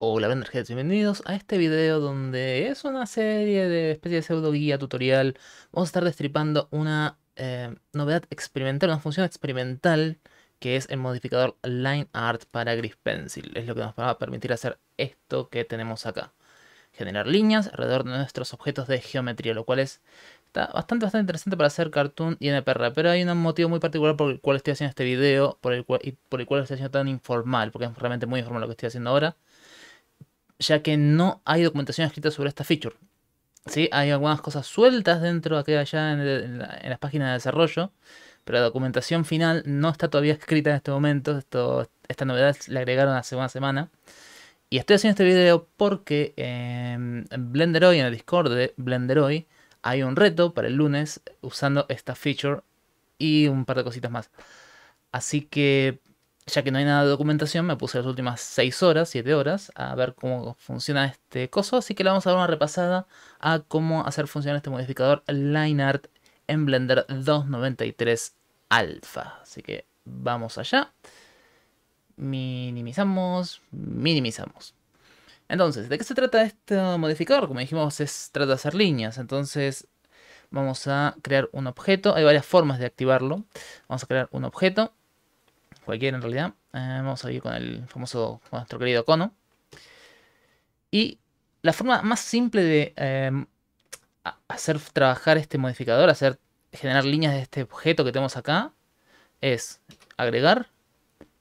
Hola Venderheads, bienvenidos a este video donde es una serie de especie de pseudo guía tutorial. Vamos a estar destripando una eh, novedad experimental, una función experimental que es el modificador LineArt para Gris Pencil. Es lo que nos va a permitir hacer esto que tenemos acá. Generar líneas alrededor de nuestros objetos de geometría, lo cual es, está bastante, bastante interesante para hacer cartoon y NPR. Pero hay un motivo muy particular por el cual estoy haciendo este video por el y por el cual estoy haciendo tan informal, porque es realmente muy informal lo que estoy haciendo ahora ya que no hay documentación escrita sobre esta feature. ¿Sí? Hay algunas cosas sueltas dentro de allá en, las páginas de desarrollo, pero la documentación final no está todavía escrita en este momento. esta novedad la agregaron hace una semana. Y estoy haciendo este video porque en Blender hoy, en el Discord de Blender hoy, hay un reto para el lunes usando esta feature y un par de cositas más. Así que ya que no hay nada de documentación, me puse las últimas 6 horas, 7 horas, a ver cómo funciona este coso. Así que le vamos a dar una repasada a cómo hacer funcionar este modificador LineArt en Blender 2.93 Alpha. Así que vamos allá. Minimizamos, minimizamos. Entonces, ¿de qué se trata este modificador? Como dijimos, es, trata de hacer líneas. Entonces, vamos a crear un objeto. Hay varias formas de activarlo. Vamos a crear un objeto cualquiera en realidad. Eh, vamos a ir con el famoso, nuestro querido cono. Y la forma más simple de em, hacer trabajar este modificador, hacer generar líneas de este objeto que tenemos acá, es agregar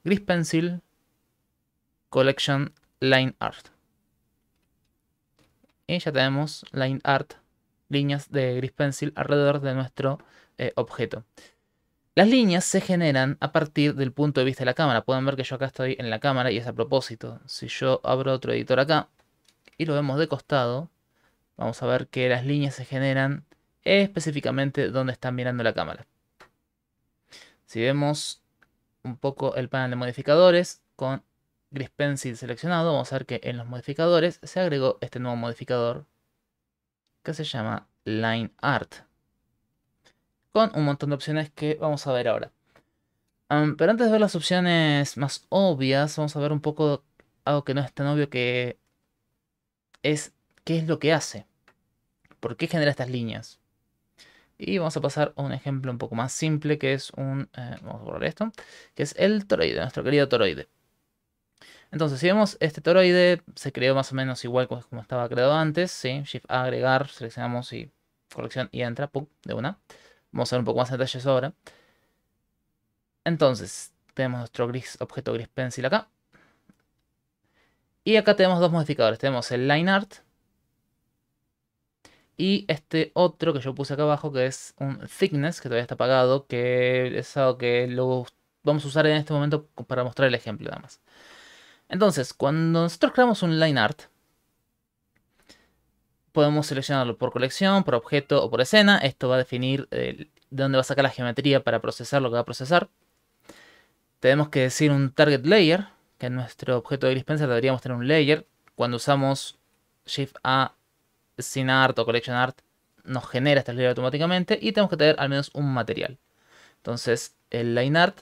gris pencil collection line art. Y ya tenemos line art, líneas de gris pencil alrededor de nuestro eh, objeto. Las líneas se generan a partir del punto de vista de la cámara. Pueden ver que yo acá estoy en la cámara y es a propósito. Si yo abro otro editor acá y lo vemos de costado, vamos a ver que las líneas se generan específicamente donde están mirando la cámara. Si vemos un poco el panel de modificadores con Gris Pencil seleccionado, vamos a ver que en los modificadores se agregó este nuevo modificador que se llama Line Art con un montón de opciones que vamos a ver ahora. pero antes de ver las opciones más obvias, vamos a ver un poco algo que no es tan obvio que es qué es lo que hace. ¿Por qué genera estas líneas? Y vamos a pasar a un ejemplo un poco más simple que es un... Eh, vamos a borrar esto. Que es el toroide, nuestro querido toroide. Entonces, si vemos este toroide, se creó más o menos igual como estaba creado antes. Shift A, agregar, seleccionamos y colección y entra, ¡pum! de una. Vamos a ver un poco más en detalles ahora. Entonces, tenemos nuestro gris, objeto gris pencil acá. Y acá tenemos dos modificadores. Tenemos el line art. Y este otro que yo puse acá abajo, que es un thickness, que todavía está apagado, que es algo que lo vamos a usar en este momento para mostrar el ejemplo nada más. Entonces, cuando nosotros creamos un line art, podemos seleccionarlo por colección, por objeto o por escena. Esto va a definir eh, de dónde va a sacar la geometría para procesar lo que va a procesar. Tenemos que decir un target layer, que en nuestro objeto de dispenser deberíamos tener un layer. Cuando usamos Shift A, Scene Art o Collection Art, nos genera este layer automáticamente y tenemos que tener al menos un material. Entonces, el Line Art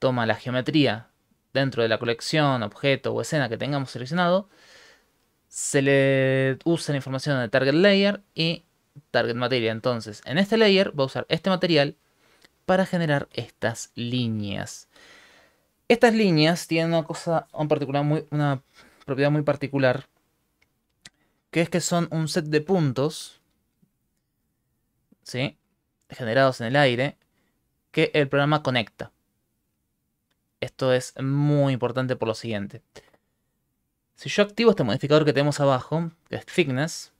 toma la geometría dentro de la colección, objeto o escena que tengamos seleccionado se le usa la información de target layer y target Material. Entonces, en este layer va a usar este material para generar estas líneas. Estas líneas tienen una cosa en particular una propiedad muy particular, que es que son un set de puntos, ¿sí? generados en el aire, que el programa conecta. Esto es muy importante por lo siguiente. Si yo activo este modificador que tenemos abajo, que es thickness,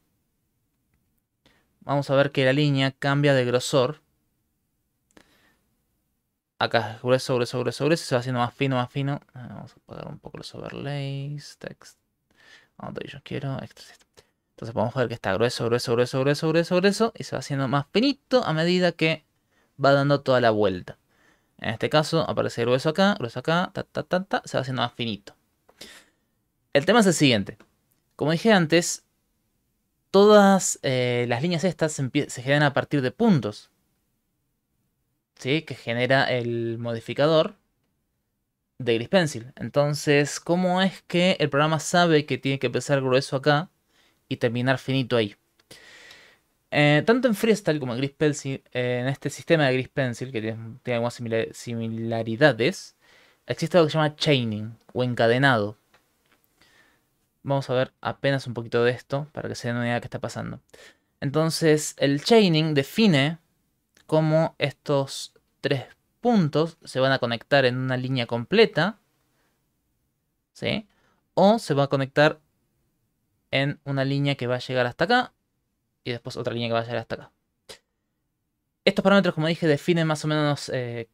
vamos a ver que la línea cambia de grosor. Acá es grueso, grueso, grueso, grueso, se va haciendo más fino, más fino. Ah, vamos a apagar un poco los overlays, text, ah, donde yo quiero, Entonces podemos ver que está grueso, grueso, grueso, grueso, grueso, grueso, y se va haciendo más finito a medida que va dando toda la vuelta. En este caso aparece grueso acá, grueso acá, ta, ta, ta, ta, se va haciendo más finito. El tema es el siguiente. Como dije antes, todas eh, las líneas estas se, generan a partir de puntos. ¿Sí? Que genera el modificador de Gris Pencil. Entonces, ¿cómo es que el programa sabe que tiene que empezar grueso acá y terminar finito ahí? Eh, tanto en Freestyle como en Gris Pencil, en este sistema de Gris Pencil, que tiene, tiene algunas similaridades, existe algo que se llama chaining o encadenado. Vamos a ver apenas un poquito de esto para que se den una idea de qué está pasando. Entonces, el chaining define cómo estos tres puntos se van a conectar en una línea completa. ¿Sí? O se va a conectar en una línea que va a llegar hasta acá y después otra línea que va a llegar hasta acá. Estos parámetros, como dije, definen más o menos eh,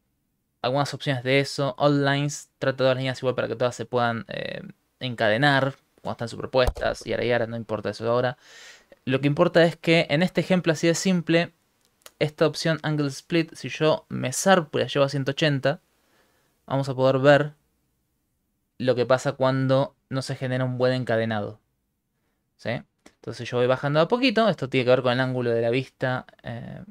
algunas opciones de eso. All lines trata todas las líneas igual para que todas se puedan eh, encadenar, cuando están superpuestas, y ahora y ahora, no importa eso ahora. Lo que importa es que en este ejemplo así de simple, esta opción Angle Split, si yo me zarpo y la llevo a 180, vamos a poder ver lo que pasa cuando no se genera un buen encadenado. ¿Sí? Entonces yo voy bajando a poquito, esto tiene que ver con el ángulo de la vista eh,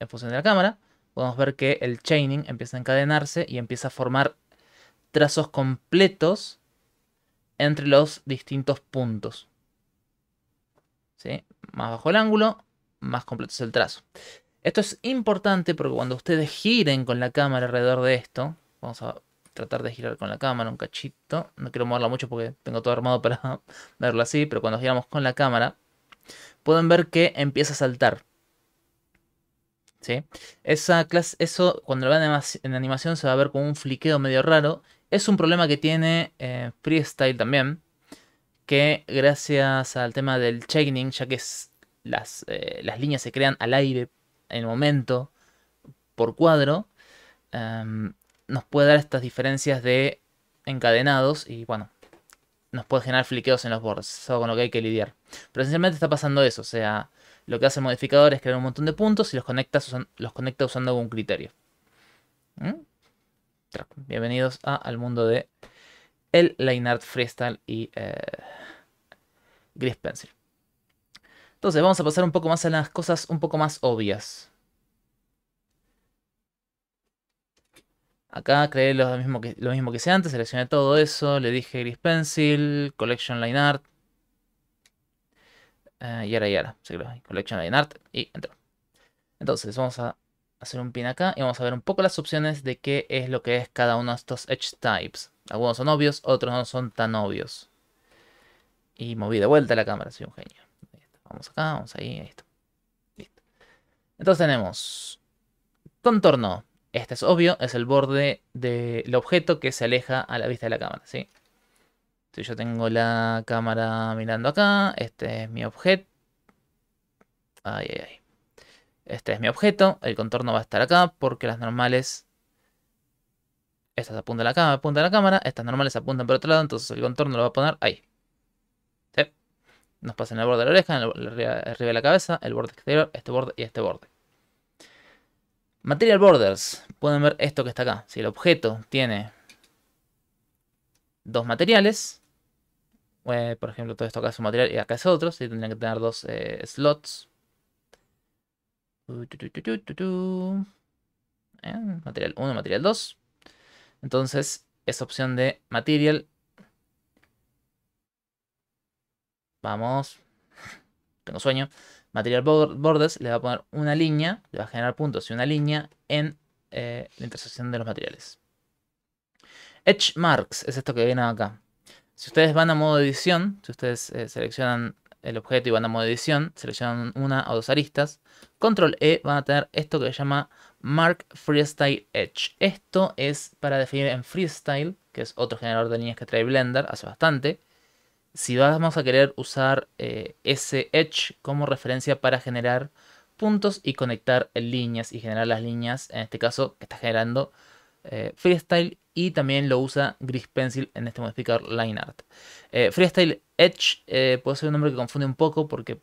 en función de la cámara. Podemos ver que el chaining empieza a encadenarse y empieza a formar trazos completos entre los distintos puntos. ¿Sí? Más bajo el ángulo, más completo es el trazo. Esto es importante porque cuando ustedes giren con la cámara alrededor de esto, vamos a tratar de girar con la cámara un cachito, no quiero moverla mucho porque tengo todo armado para verlo así, pero cuando giramos con la cámara, pueden ver que empieza a saltar. ¿Sí? Esa clase, eso cuando lo vean en animación se va a ver como un fliqueo medio raro es un problema que tiene eh, Freestyle también, que gracias al tema del chaining, ya que eh, las, líneas se crean al aire en el momento por cuadro, em, nos puede dar estas diferencias de encadenados y bueno, nos puede generar fliqueos en los bordes, es con lo que hay que lidiar. Pero esencialmente está pasando eso, o sea, lo que hace el modificador es crear un montón de puntos y los conecta, los usando algún criterio. ¿Mm? Bienvenidos al mundo de el line art freestyle y eh, gris pencil. Entonces vamos a pasar un poco más a las cosas un poco más obvias. Acá creé lo mismo que, lo mismo que hice antes, seleccioné todo eso, le dije gris pencil, collection line art, eh, y ahora y ahora, collection line y entró. Entonces vamos a hacer un pin acá y vamos a ver un poco las opciones de qué es lo que es cada uno de estos edge types. Algunos son obvios, otros no son tan obvios. Y moví de vuelta la cámara, soy un genio. Vamos acá, vamos ahí, ahí está. Listo. Entonces tenemos contorno. Este es obvio, es el borde del objeto que se aleja a la vista de la cámara, ¿sí? Si yo tengo la cámara mirando acá, este es mi objeto. Ay, ay, ay. Este es mi objeto, el contorno va a estar acá porque las normales... Estas apuntan a la cámara, la cámara, estas normales apuntan por otro lado, entonces el contorno lo va a poner ahí. ¿Sí? Nos pasa en el borde de la oreja, arriba, de la cabeza, el borde exterior, este borde y este borde. Material Borders. Pueden ver esto que está acá. Si el objeto tiene dos materiales, eh, por ejemplo, todo esto acá es un material y acá es otro, si tendrían que tener dos eh, slots eh, material 1, material 2. Entonces, esa opción de material. Vamos. Tengo sueño. Material borders le va a poner una línea, le va a generar puntos y una línea en eh, la intersección de los materiales. Edge marks es esto que viene acá. Si ustedes van a modo edición, si ustedes eh, seleccionan el objeto y modo de edición, seleccionan una o dos aristas, control E van a tener esto que se llama Mark Freestyle Edge. Esto es para definir en Freestyle, que es otro generador de líneas que trae Blender hace bastante. Si vamos a querer usar eh, ese Edge como referencia para generar puntos y conectar líneas y generar las líneas, en este caso que está generando eh, Freestyle y también lo usa Gris Pencil en este modificador Line Art. Eh, Freestyle Edge eh, puede ser un nombre que confunde un poco porque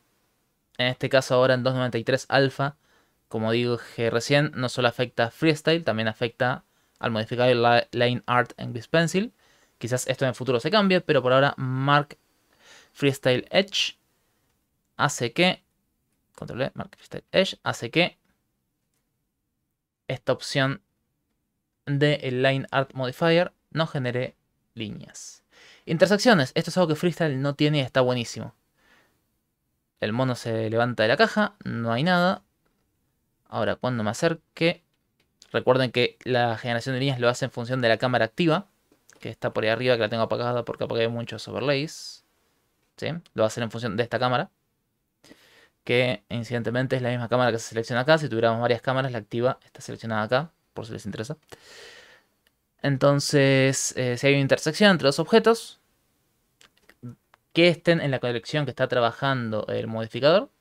en este caso ahora en 2.93 Alpha como digo recién, no solo afecta Freestyle, también afecta al modificador Line Art en Gris Pencil. Quizás esto en el futuro se cambie, pero por ahora Mark Freestyle Edge hace que control e, Mark Freestyle Edge hace que esta opción del de line art modifier no genere líneas. Intersecciones. Esto es algo que Freestyle no tiene y está buenísimo. El mono se levanta de la caja, no hay nada. Ahora, cuando me acerque, recuerden que la generación de líneas lo hace en función de la cámara activa, que está por ahí arriba, que la tengo apagada porque apagué muchos overlays. ¿Sí? Lo va a hacer en función de esta cámara, que incidentemente es la misma cámara que se selecciona acá. Si tuviéramos varias cámaras, la activa está seleccionada acá por si les interesa. Entonces, eh, si hay una intersección entre dos objetos que estén en la colección que está trabajando el modificador,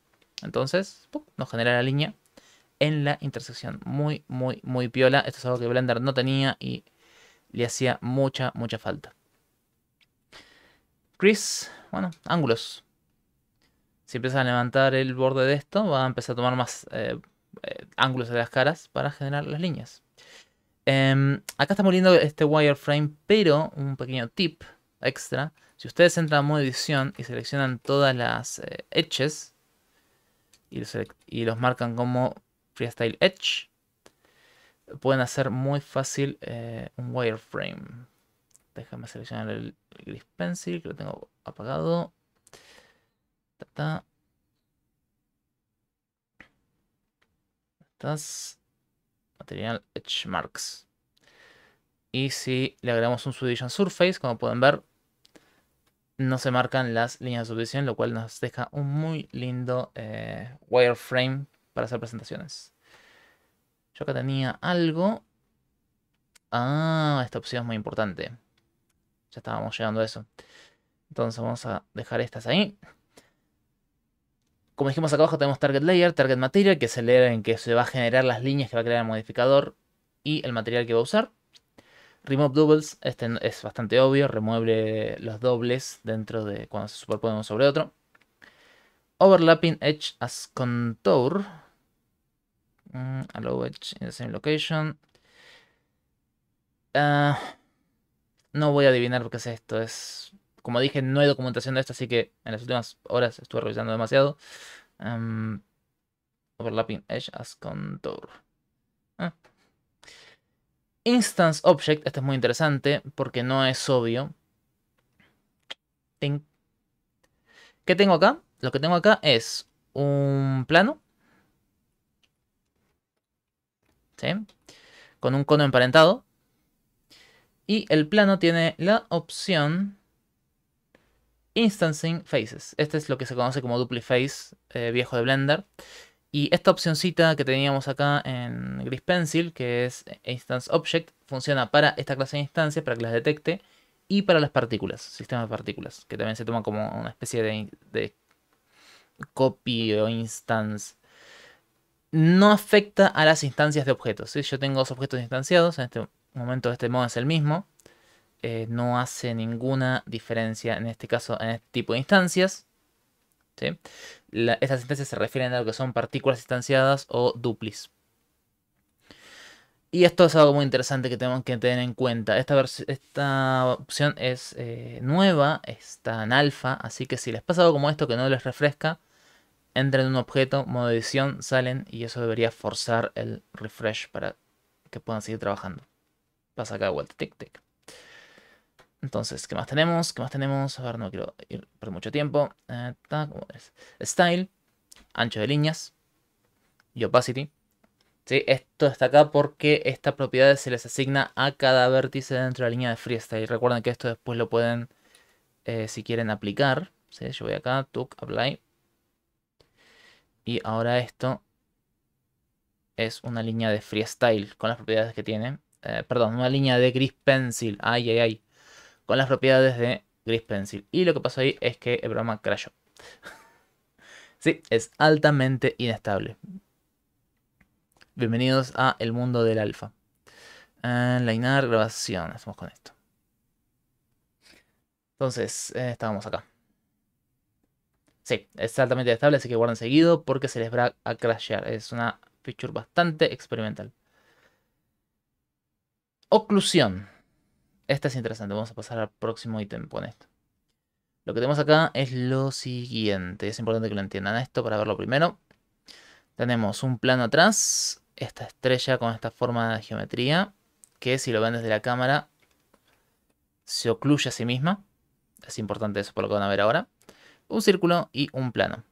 entonces nos genera la línea en la intersección. Muy, muy, muy piola. Esto es algo que Blender no tenía y le hacía mucha, mucha falta. Chris, bueno, ángulos. Si empiezas a levantar el borde de esto, va a empezar a tomar más eh, eh, ángulos de las caras para generar las líneas. Em, acá estamos viendo este wireframe, pero un pequeño tip extra. Si ustedes entran a modo edición y seleccionan todas las eh, edges y los, marcan como freestyle edge, pueden hacer muy fácil eh, un wireframe. Déjame seleccionar el, gris pencil que lo tengo apagado. Material Edge Marks. Y si le agregamos un Subdivision Surface, como pueden ver, no se marcan las líneas de subdivisión, lo cual nos deja un muy lindo eh, wireframe para hacer presentaciones. Yo acá tenía algo. Ah, esta opción es muy importante. Ya estábamos llegando a eso. Entonces vamos a dejar estas ahí. Como dijimos acá abajo, tenemos target layer, target material, que es el layer en que se va a generar las líneas que va a crear el modificador y el material que va a usar. Remove doubles, este es bastante obvio, remueve los dobles dentro de cuando se superponen uno sobre otro. Overlapping edge as contour. Mm, edge in the same location. Ah, no voy a adivinar qué es esto, es como dije, no hay documentación de esto, así que en las últimas horas estuve revisando demasiado. Em, overlapping Edge as Contour. Ah. Instance Object, esto es muy interesante porque no es obvio. ¿Qué tengo acá? Lo que tengo acá es un plano. ¿Sí? Con un cono emparentado. Y el plano tiene la opción Instancing Faces. Este es lo que se conoce como DupliFace face eh, viejo de Blender. Y esta opcióncita que teníamos acá en Gris Pencil, que es Instance Object, funciona para esta clase de instancias, para que las detecte, y para las partículas, sistemas de partículas, que también se toma como una especie de, copy o instance. No afecta a las instancias de objetos. si Yo tengo dos objetos instanciados, en este momento este modo es el mismo, eh, no hace ninguna diferencia en este caso, en este tipo de instancias. estas instancias se refieren a lo que son partículas instanciadas o duplis. Y esto es algo muy interesante que tenemos que tener en cuenta. Esta, opción es eh, nueva, está en alfa, así que si les pasa algo como esto que no les refresca, entran en un objeto, modo edición, salen y eso debería forzar el refresh para que puedan seguir trabajando. Pasa acá de vuelta, tic tic. Entonces, ¿qué más tenemos? ¿Qué más tenemos? A ver, no quiero ir por mucho tiempo. Eh, Style, ancho de líneas y opacity. ¿Sí? Esto está acá porque esta propiedad se les asigna a cada vértice dentro de la línea de freestyle. Recuerden que esto después lo pueden, eh, si quieren, aplicar. Yo voy acá, Tuck, apply. Y ahora esto es una línea de freestyle con las propiedades que tiene. Eh, perdón, una línea de gris pencil. Ay, ay, ay con las propiedades de Gris Pencil. Y lo que pasó ahí es que el programa crashó. sí, es altamente inestable. Bienvenidos a El Mundo del Alfa. La grabación, estamos con esto. Entonces, eh, estábamos acá. Sí, es altamente estable, así que guarden seguido porque se les va a crashear. Es una feature bastante experimental. Oclusión. Esta es interesante, vamos a pasar al próximo ítem con esto. Lo que tenemos acá es lo siguiente, es importante que lo entiendan esto para verlo primero. Tenemos un plano atrás, esta estrella con esta forma de geometría, que si lo ven desde la cámara se ocluye a sí misma. Es importante eso por lo que van a ver ahora. Un círculo y un plano.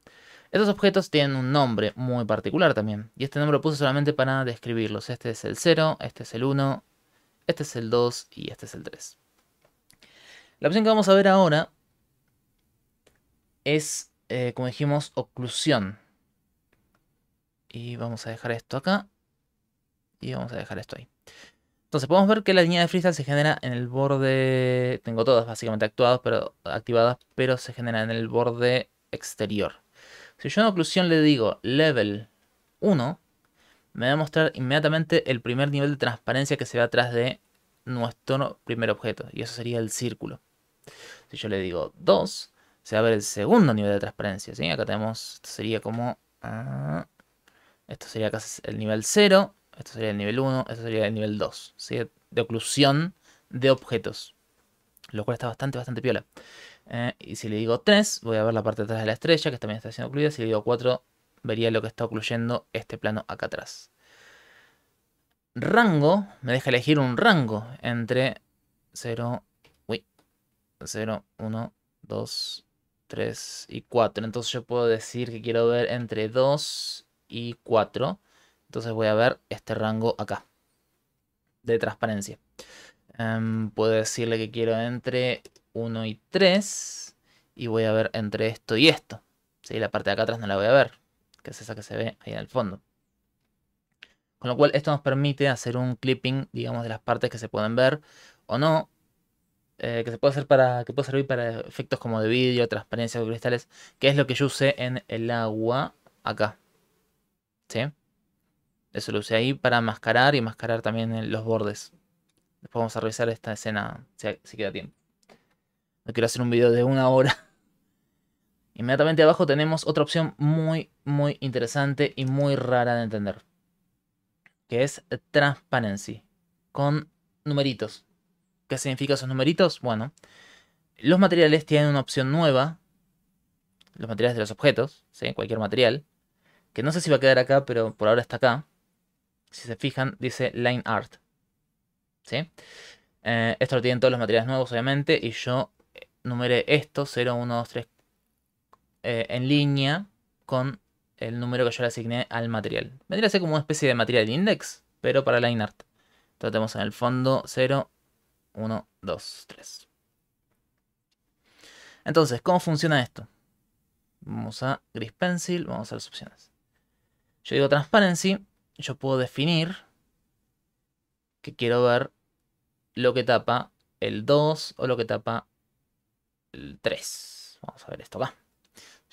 Estos objetos tienen un nombre muy particular también, y este nombre lo puse solamente para describirlos. Este es el 0, este es el 1, este es el 2 y este es el 3. La opción que vamos a ver ahora es, eh, como dijimos, oclusión. Y vamos a dejar esto acá. Y vamos a dejar esto ahí. Entonces podemos ver que la línea de freestyle se genera en el borde... Tengo todas básicamente actuadas, pero, activadas, pero se genera en el borde exterior. Si yo en oclusión le digo level 1, me va a mostrar inmediatamente el primer nivel de transparencia que se ve atrás de nuestro primer objeto, y eso sería el círculo. Si yo le digo 2, se va a ver el segundo nivel de transparencia, Acá tenemos, esto sería como... Ah, esto sería casi el nivel 0, esto sería el nivel 1, esto sería el nivel 2, De oclusión de objetos, lo cual está bastante, bastante piola. Eh, y si le digo 3, voy a ver la parte de atrás de la estrella, que también está siendo ocluida. Si le digo 4, vería lo que está ocluyendo este plano acá atrás. Rango, me deja elegir un rango entre 0, 0, 1, 2, 3 y 4. Entonces yo puedo decir que quiero ver entre 2 y 4. Entonces voy a ver este rango acá de transparencia. Em, puedo decirle que quiero entre 1 y 3 y voy a ver entre esto y esto. La parte de acá atrás no la voy a ver que es esa que se ve ahí en el fondo. Con lo cual esto nos permite hacer un clipping, digamos, de las partes que se pueden ver o no, eh, que se puede hacer para que servir para efectos como de vídeo, transparencia o cristales, que es lo que yo usé en el agua acá. ¿Sí? Eso lo usé ahí para mascarar y mascarar también los bordes. Después vamos a revisar esta escena si, si queda tiempo. No quiero hacer un video de una hora Inmediatamente abajo tenemos otra opción muy, muy interesante y muy rara de entender. Que es Transparency. Con numeritos. ¿Qué significa esos numeritos? Bueno, los materiales tienen una opción nueva. Los materiales de los objetos, ¿sí? cualquier material. Que no sé si va a quedar acá, pero por ahora está acá. Si se fijan, dice Line Art. ¿Sí? Eh, esto lo tienen todos los materiales nuevos, obviamente. Y yo numeré esto, 0, 1, 2, 3, eh, en línea con el número que yo le asigné al material. Vendría a ser como una especie de material index, pero para LineArt. Entonces tenemos en el fondo 0, 1, 2, 3. Entonces, ¿cómo funciona esto? Vamos a Gris Pencil, vamos a las opciones. Yo digo Transparency, yo puedo definir que quiero ver lo que tapa el 2 o lo que tapa el 3. Vamos a ver esto acá.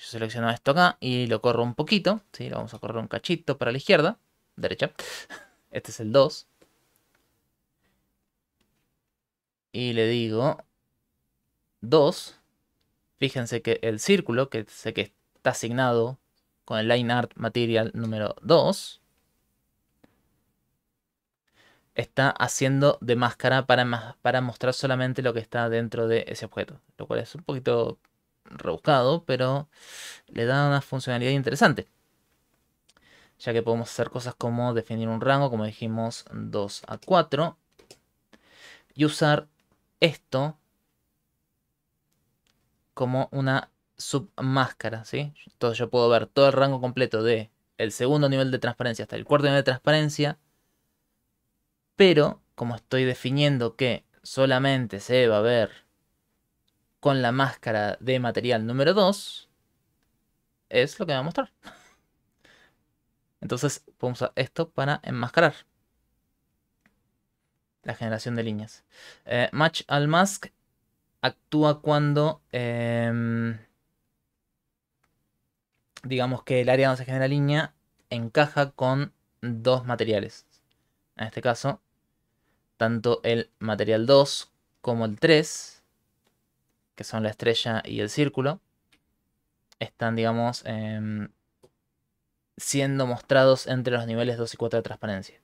Yo selecciono esto acá y lo corro un poquito. ¿sí? Lo vamos a correr un cachito para la izquierda. Derecha. Este es el 2. Y le digo 2. Fíjense que el círculo, que sé que está asignado con el Line Art Material número 2, está haciendo de máscara para, para mostrar solamente lo que está dentro de ese objeto. Lo cual es un poquito rebuscado, pero le da una funcionalidad interesante. Ya que podemos hacer cosas como definir un rango, como dijimos, 2 a 4. Y usar esto como una submáscara, ¿sí? Entonces yo puedo ver todo el rango completo de el segundo nivel de transparencia hasta el cuarto nivel de transparencia. Pero, como estoy definiendo que solamente se va a ver con la máscara de material número 2 es lo que me va a mostrar. Entonces podemos usar esto para enmascarar la generación de líneas. Eh, match al mask actúa cuando em, digamos que el área donde se genera línea encaja con dos materiales. En este caso, tanto el material 2 como el 3 que son la estrella y el círculo, están, digamos, em, siendo mostrados entre los niveles 2 y 4 de transparencia.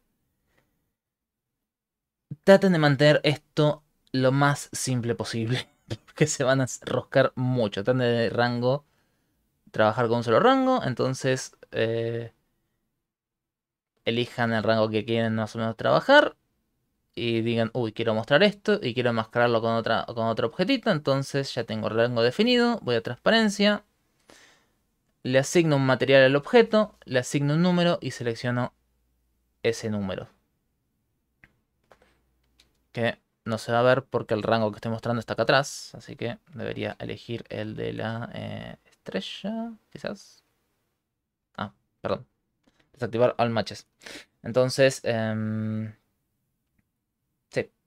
Traten de mantener esto lo más simple posible, porque se van a roscar mucho. Traten de rango, trabajar con un solo rango, entonces eh, elijan el rango que quieren más o menos trabajar y digan, uy, quiero mostrar esto y quiero enmascararlo con, otra, con otro objetito, entonces ya tengo el rango definido, voy a transparencia, le asigno un material al objeto, le asigno un número y selecciono ese número. Que no se va a ver porque el rango que estoy mostrando está acá atrás, así que debería elegir el de la eh, estrella, quizás. Ah, perdón. Desactivar all matches. Entonces, eh,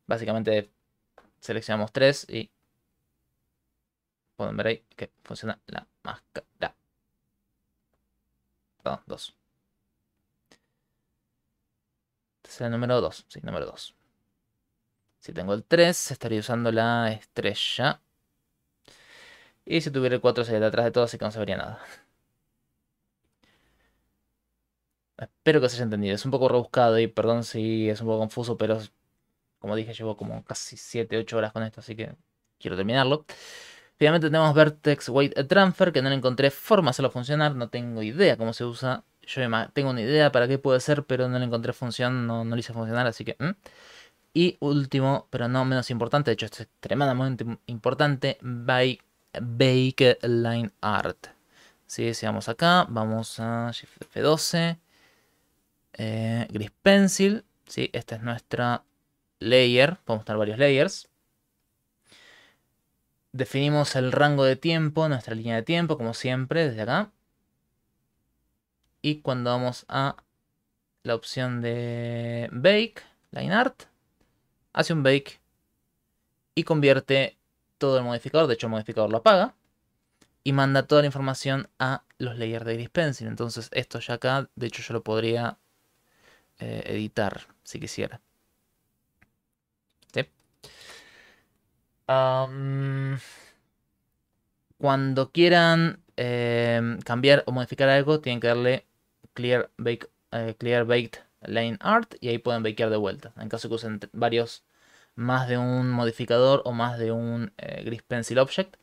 Básicamente seleccionamos 3 y pueden ver ahí que funciona la máscara. Perdón, dos. Este es el número 2, sí, número 2. Si tengo el 3, estaría usando la estrella. Y si tuviera el 4 sería detrás de todo, así que no se vería nada. Espero que se haya entendido. Es un poco rebuscado y perdón si es un poco confuso, pero como dije, llevo como casi 7, 8 horas con esto, así que quiero terminarlo. Finalmente tenemos Vertex Weight Transfer, que no le encontré forma de hacerlo funcionar, no tengo idea cómo se usa. Yo tengo una idea para qué puede ser, pero no le encontré función, no, no le hice funcionar, así que... Y último, pero no menos importante, de hecho este es extremadamente importante, by Bake Line Art. Si vamos acá, vamos a Shift F12, eh, Gris Pencil, ¿sí? esta es nuestra layer, podemos tener varios layers. Definimos el rango de tiempo, nuestra línea de tiempo, como siempre, desde acá. Y cuando vamos a la opción de Bake, Line Art, hace un Bake y convierte todo el modificador, de hecho el modificador lo apaga, y manda toda la información a los layers de Gris Entonces esto ya acá, de hecho yo lo podría eh, editar si quisiera. cuando quieran em, cambiar o modificar algo, tienen que darle clear, bake, eh, clear baked line art y ahí pueden bakear de vuelta. En caso que usen varios, más de un modificador o más de un eh, gris pencil object,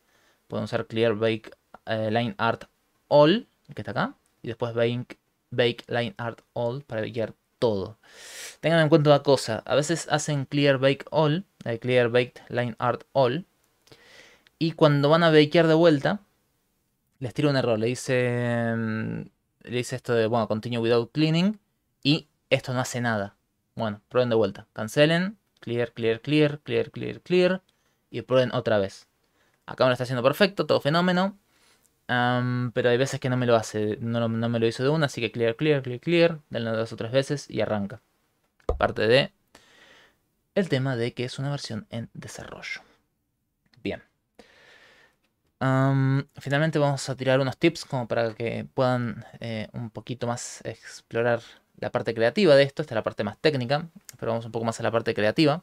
pueden usar clear bake eh, line art all, que está acá, y después bake, bake line art all para bakear todo. Tengan en cuenta una cosa, a veces hacen clear bake all de Clear Baked Line Art All. Y cuando van a bakear de vuelta, les tira un error. Le dice, mm, le dice esto de, bueno, continue without cleaning. Y esto no hace nada. Bueno, prueben de vuelta. Cancelen. Clear, clear, clear, clear, clear, clear. Y prueben otra vez. Acá me lo está haciendo perfecto, todo fenómeno. pero hay veces que no me lo hace, no, me lo hizo de una, así que clear, clear, clear, clear. Denle dos o tres veces y arranca. Parte de el tema de que es una versión en desarrollo. Bien. finalmente vamos a tirar unos tips como para que puedan eh, un poquito más explorar la parte creativa de esto. Esta es la parte más técnica, pero vamos un poco más a la parte creativa.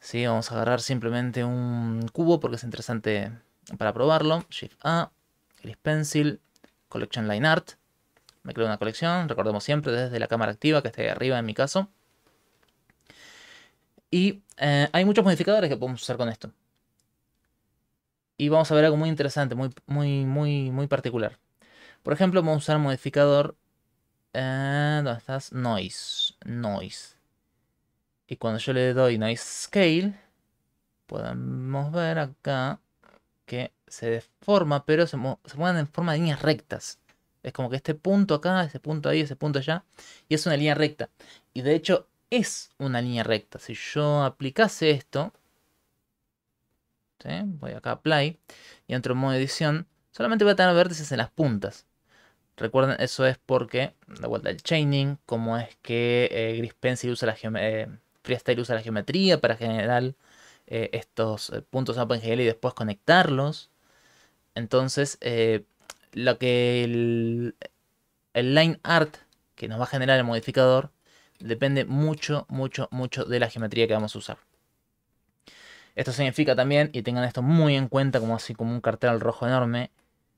Sí, vamos a agarrar simplemente un cubo porque es interesante para probarlo. Shift A, el Pencil, Collection Line Art. Me creo una colección, recordemos siempre desde la cámara activa que está ahí arriba en mi caso. Y eh, hay muchos modificadores que podemos usar con esto. Y vamos a ver algo muy interesante, muy, muy, muy, muy particular. Por ejemplo, vamos a usar un modificador. Eh, ¿Dónde estás? Noise. Noise. Y cuando yo le doy Noise Scale, podemos ver acá que se deforma, pero se, se mueven en forma de líneas rectas. Es como que este punto acá, ese punto ahí, ese punto allá. Y es una línea recta. Y de hecho, es una línea recta. Si yo aplicase esto, voy acá a Apply y entro en modo edición, solamente voy a tener vértices en las puntas. Recuerden, eso es porque, de vuelta el chaining, como es que eh, usa la eh, Freestyle usa la geometría para generar eh, estos eh, puntos OpenGL y después conectarlos. Entonces, lo que el, el line art que nos va a generar el modificador Depende mucho, mucho, mucho de la geometría que vamos a usar. Esto significa también, y tengan esto muy en cuenta, como así como un cartel rojo enorme,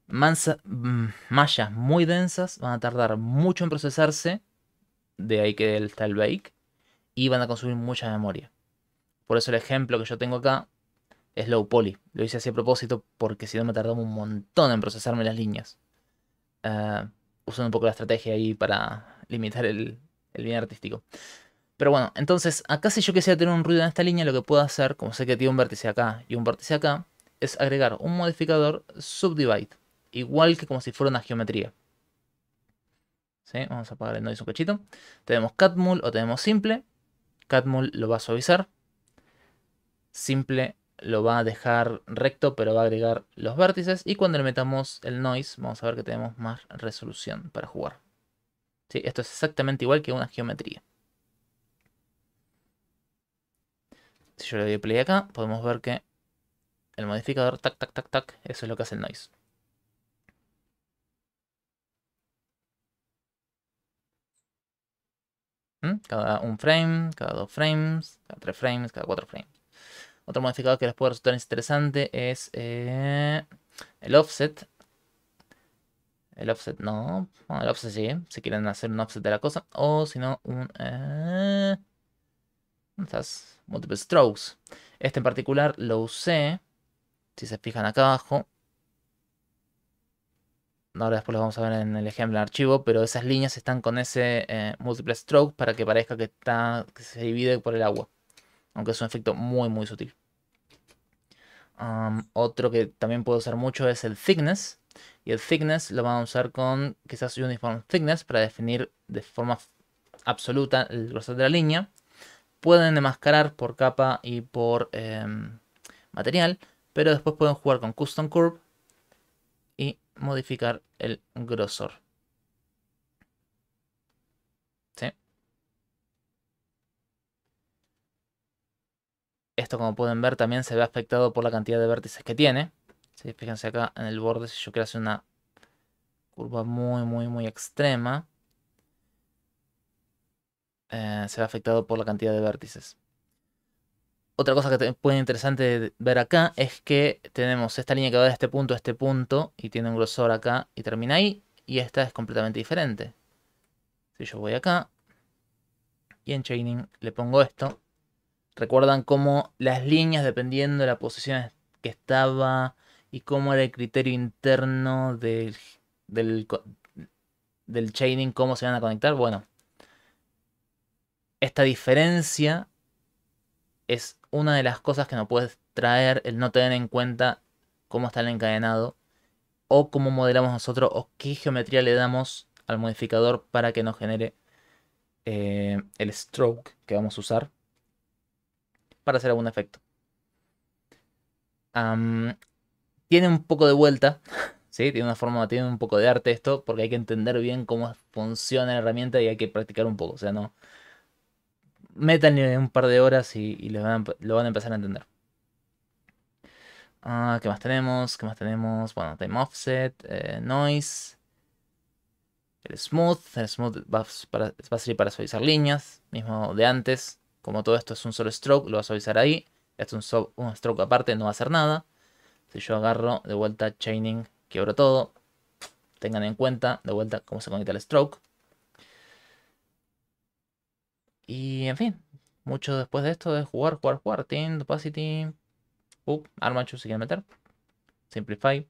mm, mallas muy densas van a tardar mucho en procesarse, de ahí que está el bake, y van a consumir mucha memoria. Por eso el ejemplo que yo tengo acá es low poly. Lo hice así a propósito porque si no me tardaba un montón en procesarme las líneas. Ah, usando un poco la estrategia ahí para limitar el, el bien artístico. Pero bueno, entonces acá si yo quisiera tener un ruido en esta línea, lo que puedo hacer, como sé que tiene un vértice acá y un vértice acá, es agregar un modificador subdivide, igual que como si fuera una geometría. ¿Sí? Vamos a apagar el noise un cachito. Tenemos catmull o tenemos simple. Catmull lo va a suavizar. Simple lo va a dejar recto, pero va a agregar los vértices. Y cuando le metamos el noise, vamos a ver que tenemos más resolución para jugar. Esto es exactamente igual que una geometría. Si yo le doy play acá, podemos ver que el modificador, tac, tac, tac, tac, eso es lo que hace el noise. ¿Mm? Cada un frame, cada dos frames, cada tres frames, cada cuatro frames. Otro modificador que les puede resultar interesante es eh, el offset. El offset no. Bueno, el offset sí. Si quieren hacer un offset de la cosa. O si no, un... Estas eh, Multiple strokes. Este en particular lo usé. Si se fijan acá abajo. Ahora después lo vamos a ver en el ejemplo en archivo. Pero esas líneas están con ese eh, multiple stroke para que parezca que, está, se divide por el agua. Aunque es un efecto muy muy sutil. otro que también puedo usar mucho es el thickness. Y el thickness lo van a usar con quizás uniform thickness para definir de forma absoluta el grosor de la línea. Pueden enmascarar por capa y por em, material, pero después pueden jugar con custom curve y modificar el grosor. Esto como pueden ver también se ve afectado por la cantidad de vértices que tiene. Fíjense acá en el borde, si yo quiero hacer una curva muy, muy, muy extrema, eh, se ve afectado por la cantidad de vértices. Otra cosa que puede interesante ver acá es que tenemos esta línea que va de este punto a este punto y tiene un grosor acá y termina ahí. Y esta es completamente diferente. Si yo voy acá y en chaining le pongo esto. Recuerdan cómo las líneas, dependiendo de la posición que estaba y cómo era el criterio interno del, del, chaining, cómo se van a conectar. Bueno, esta diferencia es una de las cosas que no puedes traer el no tener en cuenta cómo está el encadenado o cómo modelamos nosotros o qué geometría le damos al modificador para que nos genere eh, el stroke que vamos a usar para hacer algún efecto tiene un poco de vuelta, ¿sí? Tiene una forma, tiene un poco de arte esto, porque hay que entender bien cómo funciona la herramienta y hay que practicar un poco. O sea, no. Métanle un par de horas y, lo, van, a empezar a entender. Ah, ¿Qué más tenemos? ¿Qué más tenemos? Bueno, time offset, eh, noise. El smooth. El smooth va, a servir para suavizar líneas. Mismo de antes. Como todo esto es un solo stroke, lo va a suavizar ahí. Esto es un stroke aparte, no va a hacer nada. Si yo agarro de vuelta chaining, quiebro todo. Tengan en cuenta de vuelta cómo se conecta el stroke. Y en fin, mucho después de esto es jugar, jugar, jugar. Team, Opacity, uh, Armachu si quieren meter. Simplify.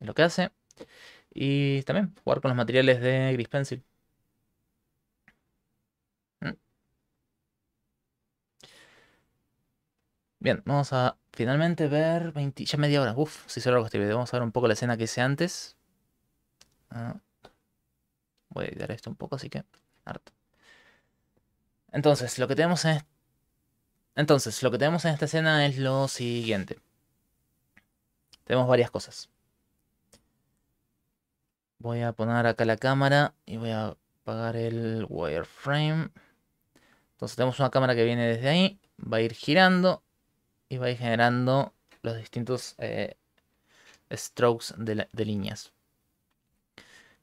Es lo que hace. Y también jugar con los materiales de Gris Pencil. Bien, vamos a finalmente ver 20, ya media hora. Uf, si solo este video. Vamos a ver un poco la escena que hice antes. Ah. voy a editar esto un poco, así que... Harto. Entonces, lo que tenemos es Entonces, lo que tenemos en esta escena es lo siguiente. Tenemos varias cosas. Voy a poner acá la cámara y voy a apagar el wireframe. Entonces tenemos una cámara que viene desde ahí, va a ir girando y vais generando los distintos eh, strokes de, líneas.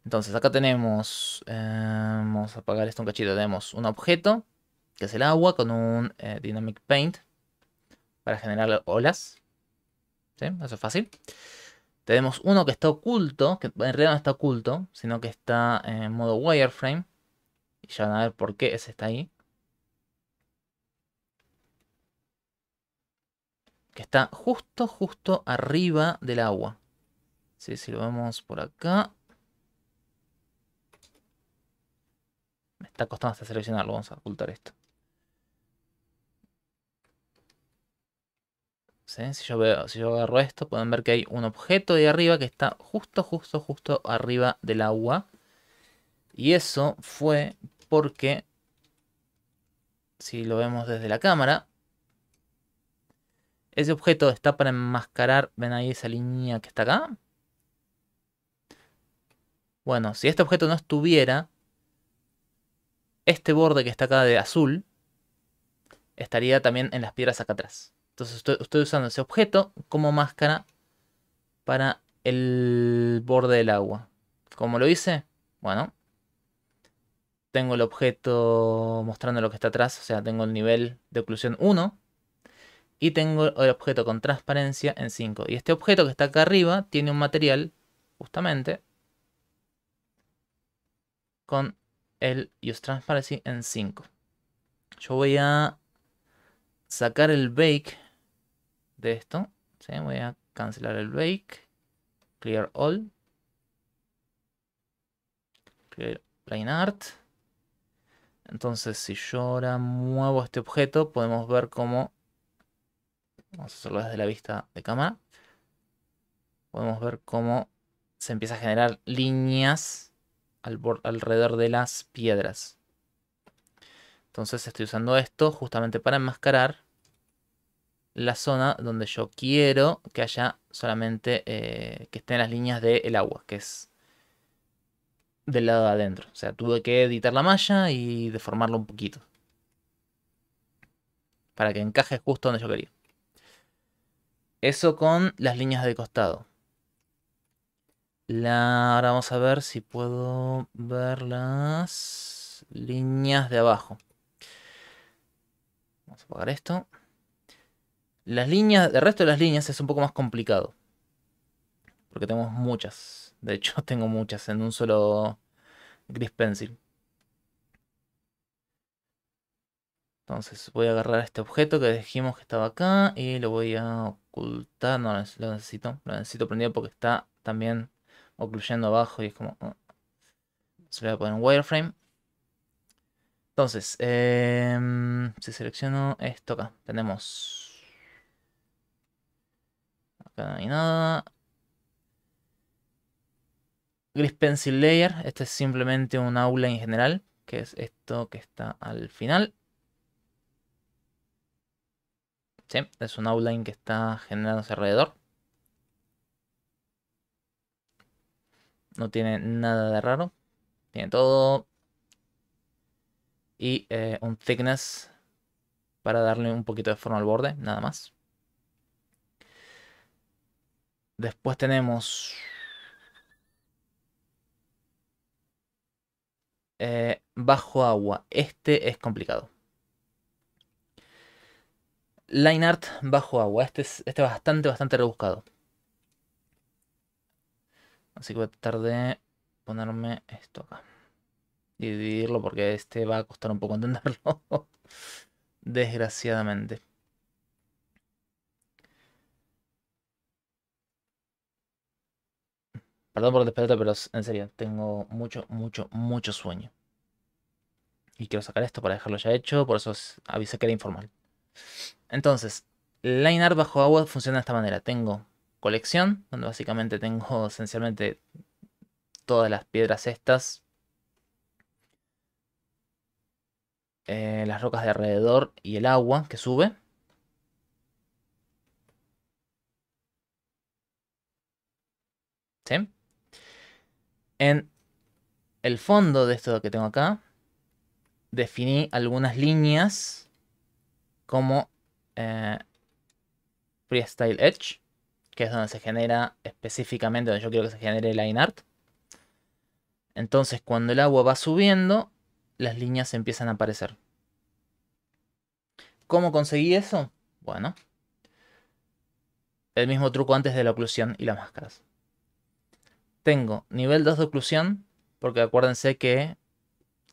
Entonces acá tenemos, eh, vamos a apagar esto un cachito, tenemos un objeto que es el agua con un eh, Dynamic Paint para generar olas. ¿Sí? Eso es fácil. Tenemos uno que está oculto, que en realidad no está oculto, sino que está en modo wireframe. Y ya van a ver por qué ese está ahí. que está justo, justo arriba del agua. Sí, si lo vemos por acá. Me está costando hasta seleccionarlo, vamos a ocultar esto. Si, yo si yo agarro esto, pueden ver que hay un objeto de arriba que está justo, justo, justo arriba del agua. Y eso fue porque, si lo vemos desde la cámara, ¿Ese objeto está para enmascarar, ven ahí esa línea que está acá? Bueno, si este objeto no estuviera, este borde que está acá de azul estaría también en las piedras acá atrás. Entonces estoy, usando ese objeto como máscara para el borde del agua. ¿Cómo lo hice? Bueno, tengo el objeto mostrando lo que está atrás, o sea, tengo el nivel de oclusión 1 y tengo el objeto con transparencia en 5. Y este objeto que está acá arriba tiene un material, justamente, con el use transparency en 5. Yo voy a sacar el bake de esto. Voy a cancelar el bake. Clear all. Clear plain art. Entonces si yo ahora muevo este objeto podemos ver cómo Vamos a hacerlo desde la vista de cámara. Podemos ver cómo se empieza a generar líneas alrededor de las piedras. Entonces estoy usando esto justamente para enmascarar la zona donde yo quiero que haya solamente eh, que estén las líneas del agua, que es del lado de adentro. O sea, tuve que editar la malla y deformarlo un poquito. Para que encaje justo donde yo quería. Eso con las líneas de costado. ahora vamos a ver si puedo ver las líneas de abajo. Vamos a apagar esto. Las líneas, el resto de las líneas es un poco más complicado. Porque tenemos muchas. De hecho, tengo muchas en un solo gris pencil. Entonces voy a agarrar este objeto que dijimos que estaba acá y lo voy a ocultar. No, lo necesito. Lo necesito prendido porque está también ocluyendo abajo y es como... Ah. Se le voy a poner un wireframe. Entonces, em, si selecciono esto acá, tenemos... Acá no hay nada. Gris Pencil Layer, este es simplemente un aula en general, que es esto que está al final. ¿sí? Es un outline que está generándose alrededor. No tiene nada de raro. Tiene todo. Y eh, un thickness para darle un poquito de forma al borde, nada más. Después tenemos... Eh, bajo agua. Este es complicado. Line art bajo agua. Este, este es, bastante, bastante rebuscado. Así que voy a tratar de ponerme esto acá. Y dividirlo porque este va a costar un poco entenderlo. Desgraciadamente. Perdón por despertar, pero en serio, tengo mucho, mucho, mucho sueño. Y quiero sacar esto para dejarlo ya hecho, por eso avisé que era informal. Entonces, Linear bajo agua funciona de esta manera. Tengo colección, donde básicamente tengo esencialmente todas las piedras estas. Eh, las rocas de alrededor y el agua que sube. En el fondo de esto que tengo acá, definí algunas líneas como eh, Freestyle Edge, que es donde se genera específicamente, donde yo quiero que se genere line art. Entonces, cuando el agua va subiendo, las líneas empiezan a aparecer. ¿Cómo conseguí eso? Bueno, el mismo truco antes de la oclusión y las máscaras. Tengo nivel 2 de oclusión, porque acuérdense que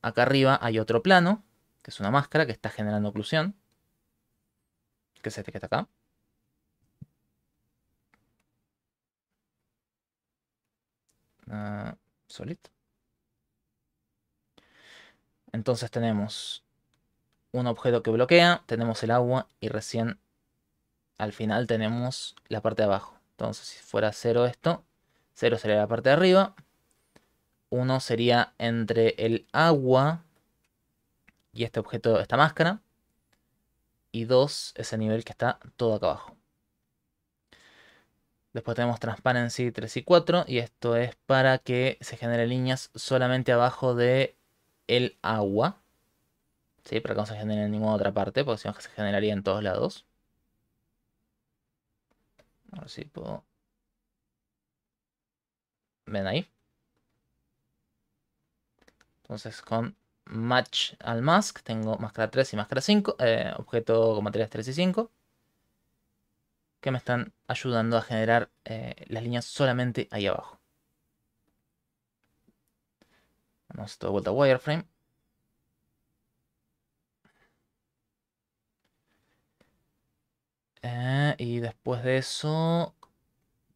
acá arriba hay otro plano, que es una máscara que está generando oclusión que se está acá. Ah, solid. Entonces tenemos un objeto que bloquea, tenemos el agua y recién al final tenemos la parte de abajo. Entonces si fuera 0 esto, 0 sería la parte de arriba. uno sería entre el agua y este objeto, esta máscara y 2 es el nivel que está todo acá abajo. Después tenemos Transparency 3 y 4 y esto es para que se genere líneas solamente abajo de el agua. ¿Sí? Para que no se genere en ninguna otra parte, porque si no se generaría en todos lados. A ver puedo... ¿Ven ahí? Entonces con match al mask. Tengo máscara 3 y máscara 5. Eh, objeto con materiales 3 y 5. Que me están ayudando a generar eh, las líneas solamente ahí abajo. Vamos todo vuelta a wireframe. Eh, y después de eso,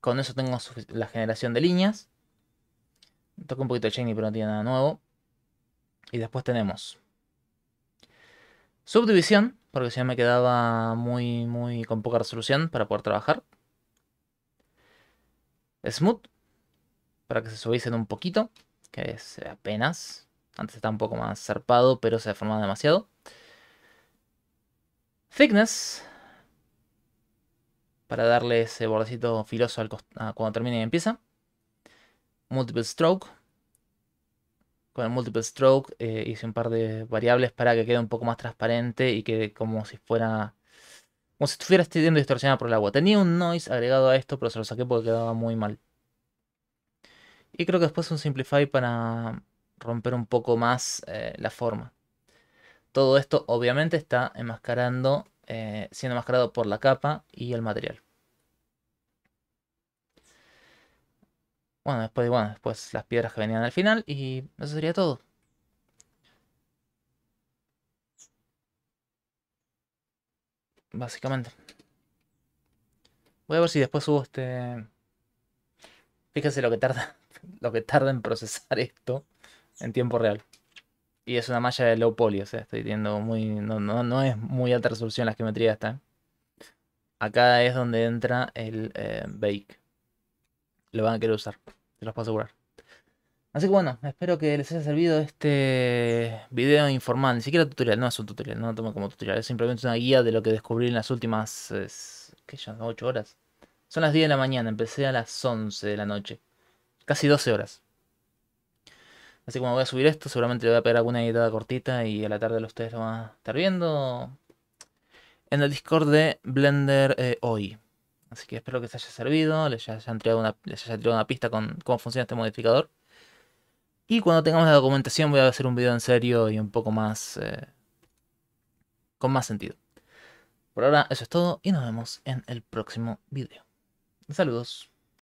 con eso tengo la generación de líneas. Toca un poquito de Shiny, pero no tiene nada nuevo. Y después tenemos subdivisión, porque si no me quedaba muy, muy con poca resolución para poder trabajar. Smooth, para que se suavicen un poquito, que es apenas. Antes está un poco más zarpado, pero se deformaba demasiado. Thickness, para darle ese bordecito filoso cuando termine y empieza. Multiple stroke, con el multiple stroke eh, hice un par de variables para que quede un poco más transparente y que como si fuera como si estuviera siendo distorsionada por el agua. Tenía un noise agregado a esto, pero se lo saqué porque quedaba muy mal. Y creo que después un simplify para romper un poco más eh, la forma. Todo esto obviamente está enmascarando, eh, siendo enmascarado por la capa y el material. Bueno, después, bueno, después las piedras que venían al final y eso sería todo. Básicamente. Voy a ver si después subo este... Fíjense lo que tarda, lo que tarda en procesar esto en tiempo real. Y es una malla de low poly, o sea, estoy viendo muy... No, no, es muy alta resolución la geometría esta. ¿eh? Acá es donde entra el eh, bake lo van a querer usar, se los puedo asegurar. Así que bueno, espero que les haya servido este video informal, ni siquiera tutorial, no es un tutorial, no lo tomo como tutorial, es simplemente una guía de lo que descubrí en las últimas, ¿qué ya? 8 horas. Son las 10 de la mañana, empecé a las 11 de la noche, casi 12 horas. Así que como voy a subir esto, seguramente le voy a pegar alguna editada cortita y a la tarde ustedes lo van a estar viendo en el Discord de Blender eh, hoy. Así que espero que les haya servido, les haya, entregado una, una pista con cómo funciona este modificador. Y cuando tengamos la documentación voy a hacer un video en serio y un poco más... Eh, con más sentido. Por ahora eso es todo y nos vemos en el próximo video. Saludos.